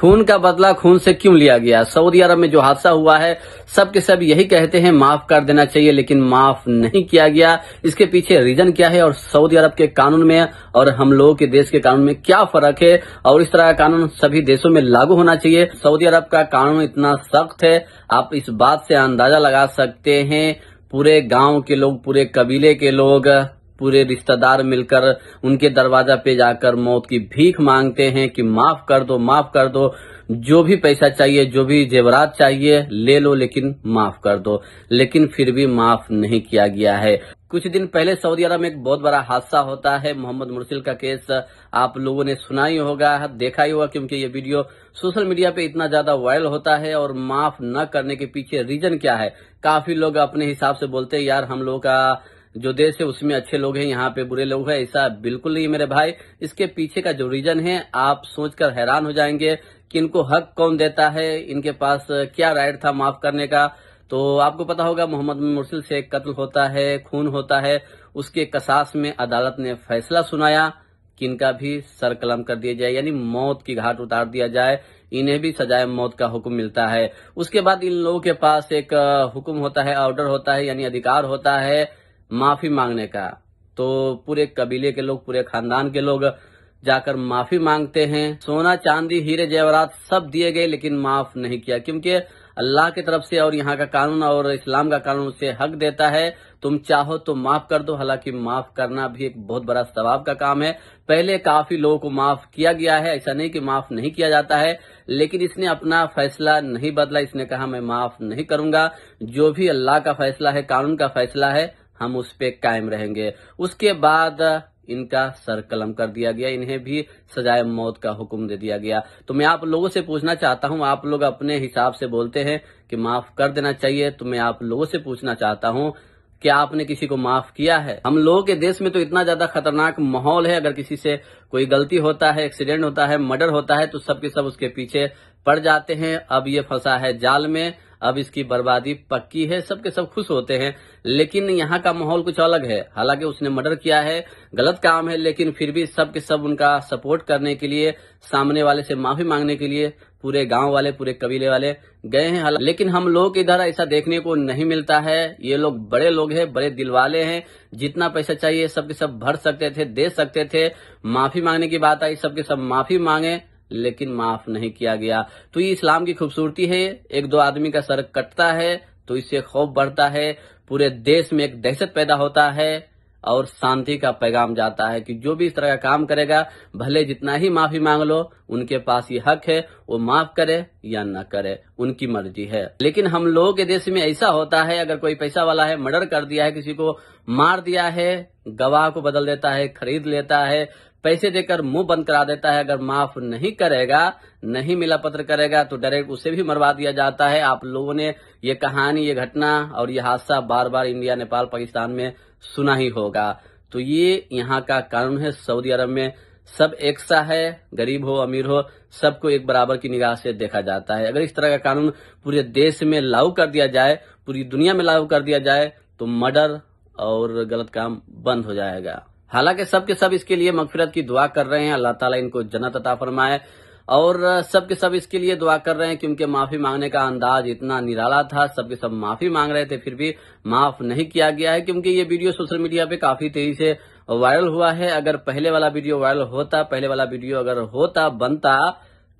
खून का बदला खून से क्यों लिया गया सऊदी अरब में जो हादसा हुआ है सब के सब यही कहते हैं माफ कर देना चाहिए लेकिन माफ नहीं किया गया इसके पीछे रीजन क्या है और सऊदी अरब के कानून में और हम लोगों के देश के कानून में क्या फर्क है और इस तरह का कानून सभी देशों में लागू होना चाहिए सऊदी अरब का कानून इतना सख्त है आप इस बात से अंदाजा लगा सकते हैं पूरे गांव के लोग पूरे कबीले के लोग पूरे रिश्तेदार मिलकर उनके दरवाजा पे जाकर मौत की भीख मांगते हैं कि माफ कर दो माफ कर दो जो भी पैसा चाहिए जो भी जेवरात चाहिए ले लो लेकिन माफ कर दो लेकिन फिर भी माफ नहीं किया गया है कुछ दिन पहले सऊदी अरब में एक बहुत बड़ा हादसा होता है मोहम्मद मुर्सिल का केस आप लोगों ने सुना ही होगा देखा ही होगा क्योंकि ये वीडियो सोशल मीडिया पे इतना ज्यादा वायरल होता है और माफ न करने के पीछे रीजन क्या है काफी लोग अपने हिसाब से बोलते हैं यार हम लोगों का जो देश है उसमें अच्छे लोग हैं यहाँ पे बुरे लोग हैं ऐसा बिल्कुल नहीं मेरे भाई इसके पीछे का जो रीजन है आप सोचकर हैरान हो जाएंगे कि इनको हक कौन देता है इनके पास क्या राइट था माफ करने का तो आपको पता होगा मोहम्मद मुर्सिल से कत्ल होता है खून होता है उसके कसास में अदालत ने फैसला सुनाया कि इनका भी सर कलम कर दिया जाए यानी मौत की घाट उतार दिया जाए इन्हें भी सजाए मौत का हुक्म मिलता है उसके बाद इन लोगों के पास एक हुक्म होता है ऑर्डर होता है यानी अधिकार होता है माफी मांगने का तो पूरे कबीले के लोग पूरे खानदान के लोग जाकर माफी मांगते हैं सोना चांदी हीरे जेवरात सब दिए गए लेकिन माफ नहीं किया क्योंकि अल्लाह की तरफ से और यहाँ का कानून और इस्लाम का कानून उसे हक देता है तुम चाहो तो माफ कर दो हालांकि माफ करना भी एक बहुत बड़ा सवाब का काम है पहले काफी लोगों को माफ किया गया है ऐसा नहीं कि माफ नहीं किया जाता है लेकिन इसने अपना फैसला नहीं बदला इसने कहा मैं माफ नहीं करूंगा जो भी अल्लाह का फैसला है कानून का फैसला है हम उस पर कायम रहेंगे उसके बाद इनका सर कलम कर दिया गया इन्हें भी सजाए मौत का हुक्म दे दिया गया तो मैं आप लोगों से पूछना चाहता हूं आप लोग अपने हिसाब से बोलते हैं कि माफ कर देना चाहिए तो मैं आप लोगों से पूछना चाहता हूं कि आपने किसी को माफ किया है हम लोगों के देश में तो इतना ज्यादा खतरनाक माहौल है अगर किसी से कोई गलती होता है एक्सीडेंट होता है मर्डर होता है तो सबके सब उसके पीछे पड़ जाते हैं अब ये फंसा है जाल में अब इसकी बर्बादी पक्की है सबके सब खुश होते हैं लेकिन यहाँ का माहौल कुछ अलग है हालांकि उसने मर्डर किया है गलत काम है लेकिन फिर भी सबके सब उनका सपोर्ट करने के लिए सामने वाले से माफी मांगने के लिए पूरे गांव वाले पूरे कबीले वाले गए हैं लेकिन हम लोग इधर ऐसा देखने को नहीं मिलता है ये लोग बड़े लोग हैं बड़े दिल वाले हैं जितना पैसा चाहिए सबके सब भर सकते थे दे सकते थे माफी मांगने की बात आई सबके सब माफी मांगे लेकिन माफ नहीं किया गया तो ये इस्लाम की खूबसूरती है एक दो आदमी का सर कटता है तो इससे खौफ बढ़ता है पूरे देश में एक दहशत पैदा होता है और शांति का पैगाम जाता है कि जो भी इस तरह का काम करेगा भले जितना ही माफी मांग लो उनके पास ये हक है वो माफ करे या ना करे उनकी मर्जी है लेकिन हम लोगों के देश में ऐसा होता है अगर कोई पैसा वाला है मर्डर कर दिया है किसी को मार दिया है गवाह को बदल देता है खरीद लेता है पैसे देकर मुंह बंद करा देता है अगर माफ नहीं करेगा नहीं मिला पत्र करेगा तो डायरेक्ट उसे भी मरवा दिया जाता है आप लोगों ने ये कहानी ये घटना और ये हादसा बार बार इंडिया नेपाल पाकिस्तान में सुना ही होगा तो ये यहाँ का कानून है सऊदी अरब में सब एक सा है गरीब हो अमीर हो सबको एक बराबर की निगाह से देखा जाता है अगर इस तरह का कानून पूरे देश में लागू कर दिया जाए पूरी दुनिया में लागू कर दिया जाए तो मर्डर और गलत काम बंद हो जाएगा हालांकि सब के सब इसके लिए मगफिरत की दुआ कर रहे हैं अल्लाह ताला इनको जन्नत अता फरमाए और सब के सब इसके लिए दुआ कर रहे हैं क्योंकि माफी मांगने का अंदाज इतना निराला था सब के सब माफी मांग रहे थे फिर भी माफ नहीं किया गया है क्योंकि ये वीडियो सोशल मीडिया पे काफी तेजी से वायरल हुआ है अगर पहले वाला वीडियो वायरल होता पहले वाला वीडियो अगर होता बनता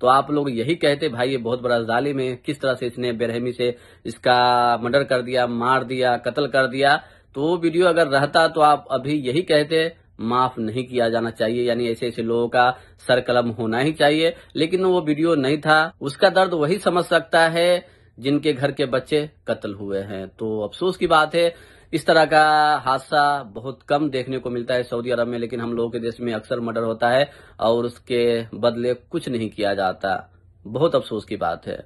तो आप लोग यही कहते भाई ये बहुत बड़ा जालिम है किस तरह से इसने बेरहमी से इसका मर्डर कर दिया मार दिया कत्ल कर दिया तो वो वीडियो अगर रहता तो आप अभी यही कहते माफ नहीं किया जाना चाहिए यानी ऐसे ऐसे लोगों का सर कलम होना ही चाहिए लेकिन वो वीडियो नहीं था उसका दर्द वही समझ सकता है जिनके घर के बच्चे कत्ल हुए हैं तो अफसोस की बात है इस तरह का हादसा बहुत कम देखने को मिलता है सऊदी अरब में लेकिन हम लोगों के देश में अक्सर मर्डर होता है और उसके बदले कुछ नहीं किया जाता बहुत अफसोस की बात है